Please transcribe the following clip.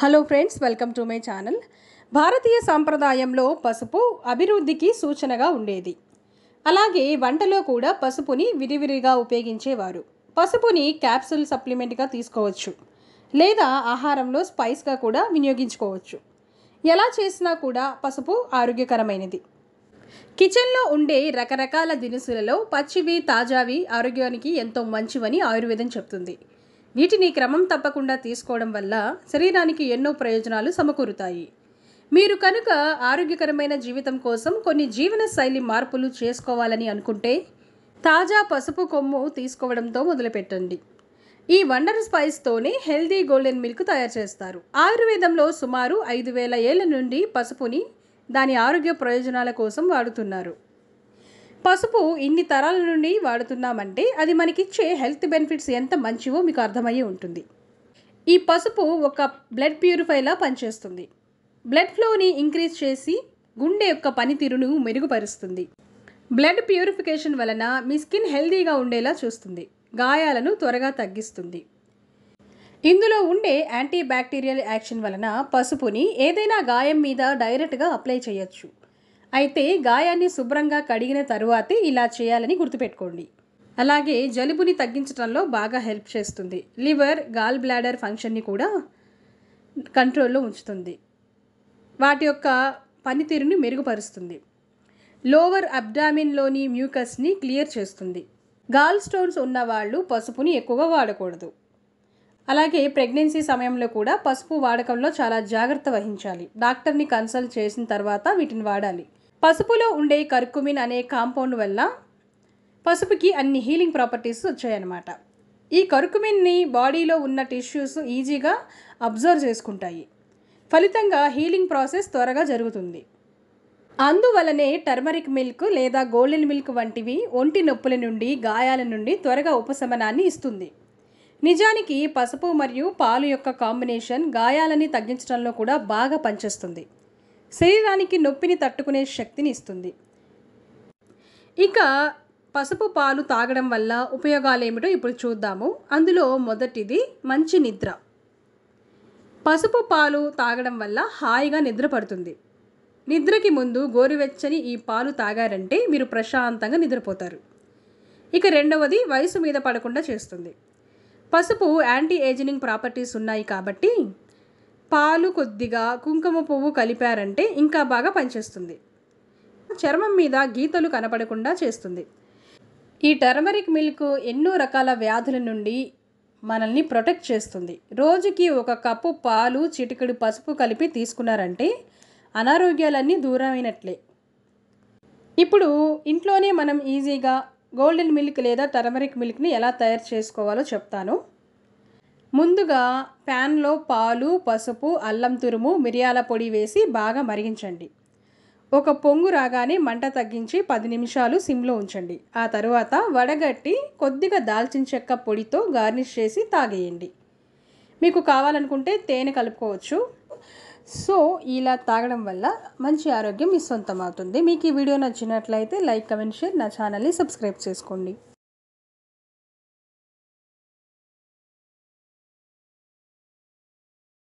hello friends welcome to my channel భారతీయ సాంప్రదాయంలో పసుపు అభివృద్ధికి సూచనగా ఉండేది అలాగే వంటలో కూడా పసుపుని విరివిరిగా ఉపయోగించేవారు పసుపుని క్యాప్సూల్ సప్లిమెంట్గా తీసుకోవచ్చు లేదా ఆహారంలో స్పైస్గా కూడా వినియోగించుకోవచ్చు ఎలా చేసినా కూడా పసుపు ఆరోగ్యకరమైనది కిచెన్లో ఉండే రకరకాల దినుసులలో పచ్చివి తాజావి ఆరోగ్యానికి ఎంతో మంచివని ఆయుర్వేదం చెప్తుంది వీటిని క్రమం తప్పకుండా తీసుకోవడం వల్ల శరీరానికి ఎన్నో ప్రయోజనాలు సమకూరుతాయి మీరు కనుక ఆరోగ్యకరమైన జీవితం కోసం కొన్ని జీవనశైలి మార్పులు చేసుకోవాలని అనుకుంటే తాజా పసుపు కొమ్ము తీసుకోవడంతో మొదలుపెట్టండి ఈ వండర్ స్పైస్తోనే హెల్దీ గోల్డెన్ మిల్క్ తయారు చేస్తారు ఆయుర్వేదంలో సుమారు ఐదు వేల ఏళ్ళ నుండి పసుపుని దాని ఆరోగ్య ప్రయోజనాల కోసం వాడుతున్నారు పసుపు ఇన్ని తరాల నుండి వాడుతున్నామంటే అది మనకిచ్చే హెల్త్ బెనిఫిట్స్ ఎంత మంచివో మీకు అర్థమయ్యి ఉంటుంది ఈ పసుపు ఒక బ్లడ్ ప్యూరిఫైలా పనిచేస్తుంది బ్లడ్ ఫ్లోని ఇంక్రీజ్ చేసి గుండె యొక్క పనితీరును మెరుగుపరుస్తుంది బ్లడ్ ప్యూరిఫికేషన్ వలన మీ స్కిన్ హెల్దీగా ఉండేలా చూస్తుంది గాయాలను త్వరగా తగ్గిస్తుంది ఇందులో ఉండే యాంటీ బ్యాక్టీరియల్ యాక్షన్ వలన పసుపుని ఏదైనా గాయం మీద డైరెక్ట్గా అప్లై చేయొచ్చు అయితే గాయాన్ని శుభ్రంగా కడిగిన తరువాతే ఇలా చేయాలని గుర్తుపెట్టుకోండి అలాగే జలుబుని తగ్గించడంలో బాగా హెల్ప్ చేస్తుంది లివర్ గాల్ బ్లాడర్ ఫంక్షన్ని కూడా కంట్రోల్లో ఉంచుతుంది వాటి యొక్క పనితీరుని మెరుగుపరుస్తుంది లోవర్ అబ్డామిన్లోని మ్యూకస్ని క్లియర్ చేస్తుంది గాల్ స్టోన్స్ ఉన్నవాళ్ళు పసుపుని ఎక్కువగా వాడకూడదు అలాగే ప్రెగ్నెన్సీ సమయంలో కూడా పసుపు వాడకంలో చాలా జాగ్రత్త వహించాలి డాక్టర్ని కన్సల్ట్ చేసిన తర్వాత వీటిని వాడాలి పసుపులో ఉండే కర్కుమిన్ అనే కాంపౌండ్ వల్ల పసుపుకి అన్ని హీలింగ్ ప్రాపర్టీస్ వచ్చాయన్నమాట ఈ కర్కుమిన్ని బాడీలో ఉన్న టిష్యూస్ ఈజీగా అబ్జర్వ్ చేసుకుంటాయి ఫలితంగా హీలింగ్ ప్రాసెస్ త్వరగా జరుగుతుంది అందువలనే టర్మరిక్ మిల్క్ లేదా గోల్డెన్ మిల్క్ వంటివి ఒంటి నొప్పుల నుండి గాయాల నుండి త్వరగా ఉపశమనాన్ని ఇస్తుంది నిజానికి పసుపు మరియు పాలు యొక్క కాంబినేషన్ గాయాలని తగ్గించడంలో కూడా బాగా పనిచేస్తుంది శరీరానికి నొప్పిని తట్టుకునే శక్తిని ఇస్తుంది ఇక పసుపు పాలు తాగడం వల్ల ఉపయోగాలు ఏమిటో ఇప్పుడు చూద్దాము అందులో మొదటిది మంచి నిద్ర పసుపు పాలు తాగడం వల్ల హాయిగా నిద్ర పడుతుంది నిద్రకి ముందు గోరువెచ్చని ఈ పాలు తాగారంటే మీరు ప్రశాంతంగా నిద్రపోతారు ఇక రెండవది వయసు మీద పడకుండా చేస్తుంది పసుపు యాంటీ ఏజినింగ్ ప్రాపర్టీస్ ఉన్నాయి కాబట్టి పాలు కొద్దిగా కుంకుమ పువ్వు కలిపారంటే ఇంకా బాగా పనిచేస్తుంది చర్మం మీద గీతలు కనపడకుండా చేస్తుంది ఈ టర్మరిక్ మిల్క్ ఎన్నో రకాల వ్యాధుల నుండి మనల్ని ప్రొటెక్ట్ చేస్తుంది రోజుకి ఒక కప్పు పాలు చిటికడు పసుపు కలిపి తీసుకున్నారంటే అనారోగ్యాలన్నీ దూరమైనట్లే ఇప్పుడు ఇంట్లోనే మనం ఈజీగా గోల్డెన్ మిల్క్ లేదా టర్మరిక్ మిల్క్ని ఎలా తయారు చేసుకోవాలో చెప్తాను ముందుగా ప్యాన్లో పాలు పసుపు అల్లం తురుము మిరియాల పొడి వేసి బాగా మరిగించండి ఒక పొంగు రాగానే మంట తగ్గించి పది నిమిషాలు సిమ్లో ఉంచండి ఆ తరువాత వడగట్టి కొద్దిగా దాల్చిన చెక్క పొడితో గార్నిష్ చేసి తాగేయండి మీకు కావాలనుకుంటే తేనె కలుపుకోవచ్చు సో ఇలా తాగడం వల్ల మంచి ఆరోగ్యం మీ సొంతం అవుతుంది మీకు ఈ వీడియో నచ్చినట్లయితే లైక్ కమెంట్ షేర్ నా ఛానల్ని సబ్స్క్రైబ్ చేసుకోండి